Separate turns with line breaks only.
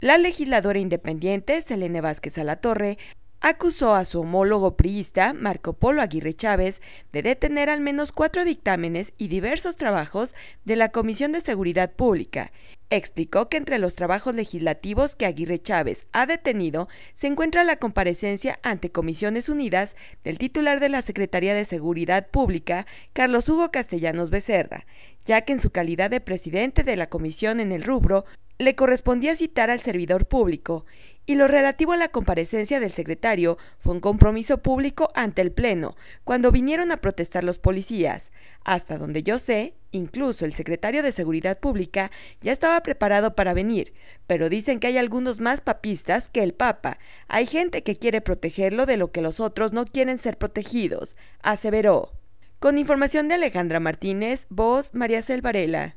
La legisladora independiente Selene Vázquez Alatorre acusó a su homólogo priista, Marco Polo Aguirre Chávez, de detener al menos cuatro dictámenes y diversos trabajos de la Comisión de Seguridad Pública. Explicó que entre los trabajos legislativos que Aguirre Chávez ha detenido se encuentra la comparecencia ante Comisiones Unidas del titular de la Secretaría de Seguridad Pública, Carlos Hugo Castellanos Becerra, ya que en su calidad de presidente de la comisión en el rubro le correspondía citar al servidor público, y lo relativo a la comparecencia del secretario fue un compromiso público ante el Pleno, cuando vinieron a protestar los policías. Hasta donde yo sé, incluso el secretario de Seguridad Pública ya estaba preparado para venir, pero dicen que hay algunos más papistas que el Papa. Hay gente que quiere protegerlo de lo que los otros no quieren ser protegidos, aseveró. Con información de Alejandra Martínez, voz María Selvarela.